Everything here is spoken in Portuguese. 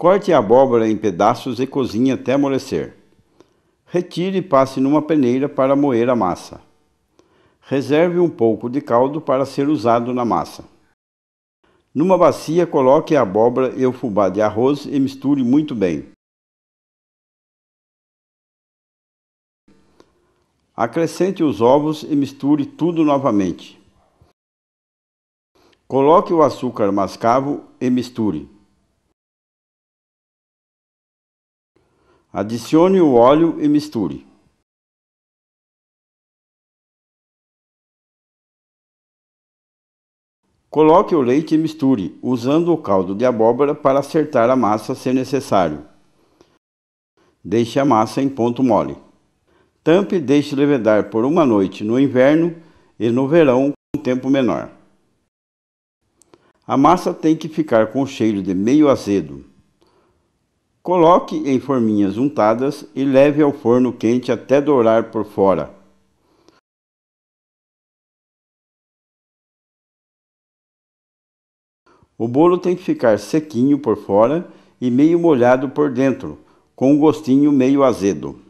Corte a abóbora em pedaços e cozinhe até amolecer. Retire e passe numa peneira para moer a massa. Reserve um pouco de caldo para ser usado na massa. Numa bacia, coloque a abóbora e o fubá de arroz e misture muito bem. Acrescente os ovos e misture tudo novamente. Coloque o açúcar mascavo e misture. Adicione o óleo e misture. Coloque o leite e misture, usando o caldo de abóbora para acertar a massa se necessário. Deixe a massa em ponto mole. Tampe e deixe levedar por uma noite no inverno e no verão com um tempo menor. A massa tem que ficar com cheiro de meio azedo. Coloque em forminhas untadas e leve ao forno quente até dourar por fora. O bolo tem que ficar sequinho por fora e meio molhado por dentro, com um gostinho meio azedo.